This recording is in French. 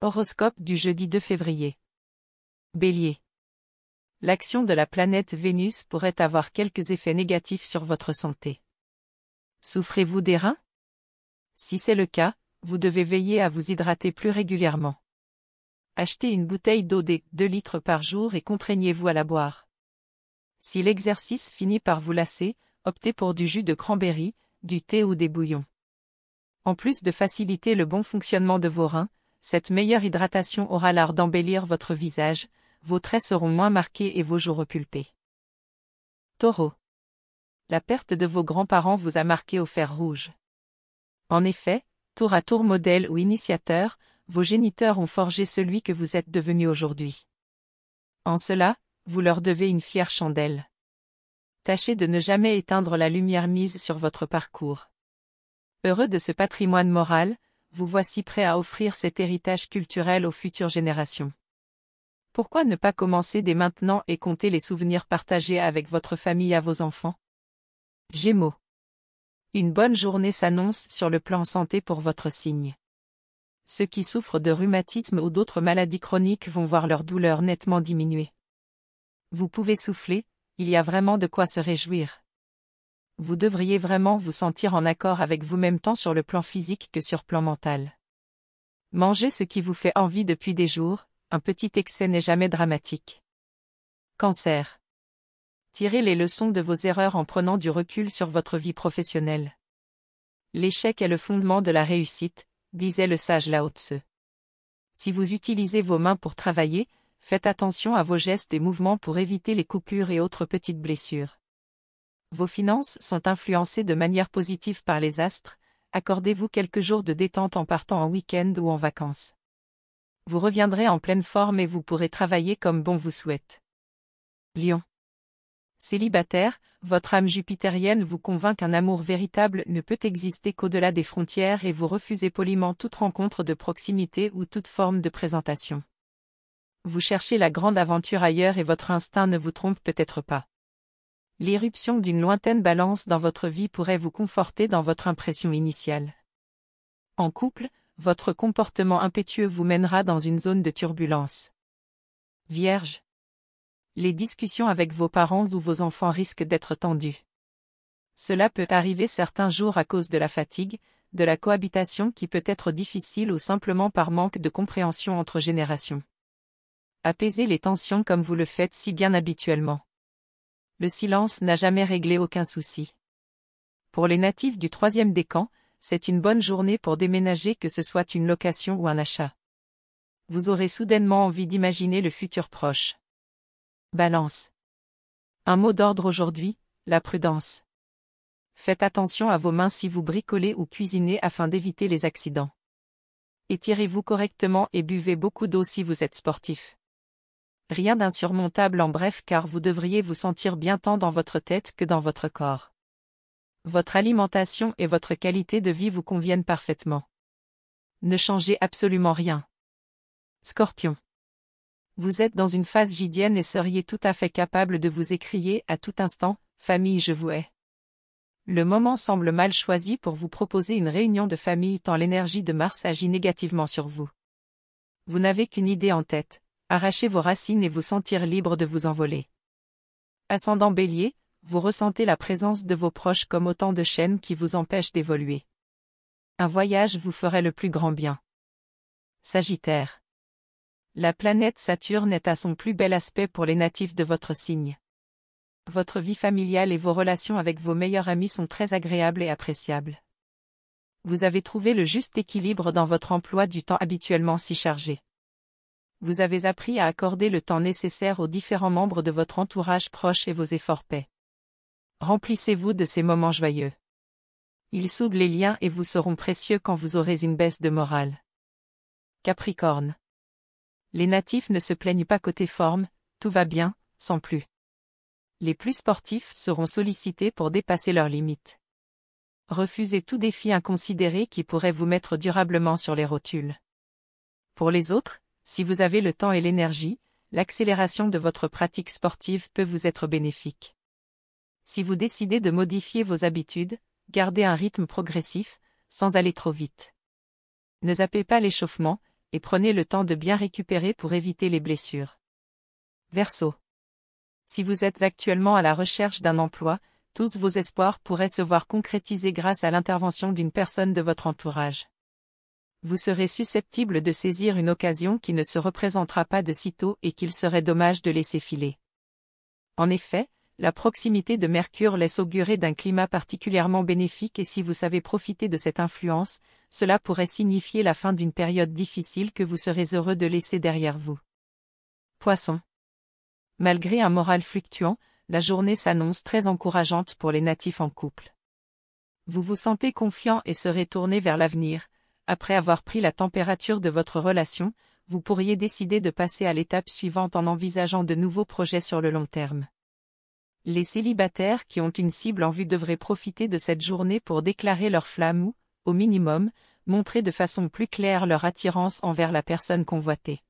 Horoscope du jeudi 2 février. Bélier. L'action de la planète Vénus pourrait avoir quelques effets négatifs sur votre santé. Souffrez-vous des reins Si c'est le cas, vous devez veiller à vous hydrater plus régulièrement. Achetez une bouteille d'eau des 2 litres par jour et contraignez-vous à la boire. Si l'exercice finit par vous lasser, optez pour du jus de cranberry, du thé ou des bouillons. En plus de faciliter le bon fonctionnement de vos reins, cette meilleure hydratation aura l'art d'embellir votre visage, vos traits seront moins marqués et vos joues repulpées. Taureau. La perte de vos grands-parents vous a marqué au fer rouge. En effet, tour à tour modèle ou initiateur, vos géniteurs ont forgé celui que vous êtes devenu aujourd'hui. En cela, vous leur devez une fière chandelle. Tâchez de ne jamais éteindre la lumière mise sur votre parcours. Heureux de ce patrimoine moral, vous voici prêt à offrir cet héritage culturel aux futures générations. Pourquoi ne pas commencer dès maintenant et compter les souvenirs partagés avec votre famille à vos enfants Gémeaux. Une bonne journée s'annonce sur le plan santé pour votre signe. Ceux qui souffrent de rhumatisme ou d'autres maladies chroniques vont voir leur douleur nettement diminuer. Vous pouvez souffler, il y a vraiment de quoi se réjouir vous devriez vraiment vous sentir en accord avec vous-même tant sur le plan physique que sur le plan mental. Mangez ce qui vous fait envie depuis des jours, un petit excès n'est jamais dramatique. Cancer. Tirez les leçons de vos erreurs en prenant du recul sur votre vie professionnelle. L'échec est le fondement de la réussite, disait le sage Lao Tzu. Si vous utilisez vos mains pour travailler, faites attention à vos gestes et mouvements pour éviter les coupures et autres petites blessures. Vos finances sont influencées de manière positive par les astres, accordez-vous quelques jours de détente en partant en week-end ou en vacances. Vous reviendrez en pleine forme et vous pourrez travailler comme bon vous souhaite. Lion. Célibataire, votre âme jupitérienne vous convainc qu'un amour véritable ne peut exister qu'au-delà des frontières et vous refusez poliment toute rencontre de proximité ou toute forme de présentation. Vous cherchez la grande aventure ailleurs et votre instinct ne vous trompe peut-être pas. L'irruption d'une lointaine balance dans votre vie pourrait vous conforter dans votre impression initiale. En couple, votre comportement impétueux vous mènera dans une zone de turbulence. Vierge. Les discussions avec vos parents ou vos enfants risquent d'être tendues. Cela peut arriver certains jours à cause de la fatigue, de la cohabitation qui peut être difficile ou simplement par manque de compréhension entre générations. Apaisez les tensions comme vous le faites si bien habituellement le silence n'a jamais réglé aucun souci. Pour les natifs du troisième décan, c'est une bonne journée pour déménager que ce soit une location ou un achat. Vous aurez soudainement envie d'imaginer le futur proche. Balance. Un mot d'ordre aujourd'hui, la prudence. Faites attention à vos mains si vous bricolez ou cuisinez afin d'éviter les accidents. Étirez-vous correctement et buvez beaucoup d'eau si vous êtes sportif rien d'insurmontable en bref car vous devriez vous sentir bien tant dans votre tête que dans votre corps. Votre alimentation et votre qualité de vie vous conviennent parfaitement. Ne changez absolument rien. Scorpion. Vous êtes dans une phase gidienne et seriez tout à fait capable de vous écrier à tout instant, famille je vous hais. Le moment semble mal choisi pour vous proposer une réunion de famille tant l'énergie de Mars agit négativement sur vous. Vous n'avez qu'une idée en tête, arrachez vos racines et vous sentir libre de vous envoler. Ascendant bélier, vous ressentez la présence de vos proches comme autant de chaînes qui vous empêchent d'évoluer. Un voyage vous ferait le plus grand bien. Sagittaire. La planète Saturne est à son plus bel aspect pour les natifs de votre signe. Votre vie familiale et vos relations avec vos meilleurs amis sont très agréables et appréciables. Vous avez trouvé le juste équilibre dans votre emploi du temps habituellement si chargé vous avez appris à accorder le temps nécessaire aux différents membres de votre entourage proche et vos efforts paient. Remplissez-vous de ces moments joyeux. Ils soudent les liens et vous seront précieux quand vous aurez une baisse de morale. Capricorne. Les natifs ne se plaignent pas côté forme, tout va bien, sans plus. Les plus sportifs seront sollicités pour dépasser leurs limites. Refusez tout défi inconsidéré qui pourrait vous mettre durablement sur les rotules. Pour les autres, si vous avez le temps et l'énergie, l'accélération de votre pratique sportive peut vous être bénéfique. Si vous décidez de modifier vos habitudes, gardez un rythme progressif, sans aller trop vite. Ne zappez pas l'échauffement, et prenez le temps de bien récupérer pour éviter les blessures. Verseau Si vous êtes actuellement à la recherche d'un emploi, tous vos espoirs pourraient se voir concrétisés grâce à l'intervention d'une personne de votre entourage vous serez susceptible de saisir une occasion qui ne se représentera pas de sitôt et qu'il serait dommage de laisser filer. En effet, la proximité de Mercure laisse augurer d'un climat particulièrement bénéfique et si vous savez profiter de cette influence, cela pourrait signifier la fin d'une période difficile que vous serez heureux de laisser derrière vous. Poisson. Malgré un moral fluctuant, la journée s'annonce très encourageante pour les natifs en couple. Vous vous sentez confiant et serez tourné vers l'avenir, après avoir pris la température de votre relation, vous pourriez décider de passer à l'étape suivante en envisageant de nouveaux projets sur le long terme. Les célibataires qui ont une cible en vue devraient profiter de cette journée pour déclarer leur flamme ou, au minimum, montrer de façon plus claire leur attirance envers la personne convoitée.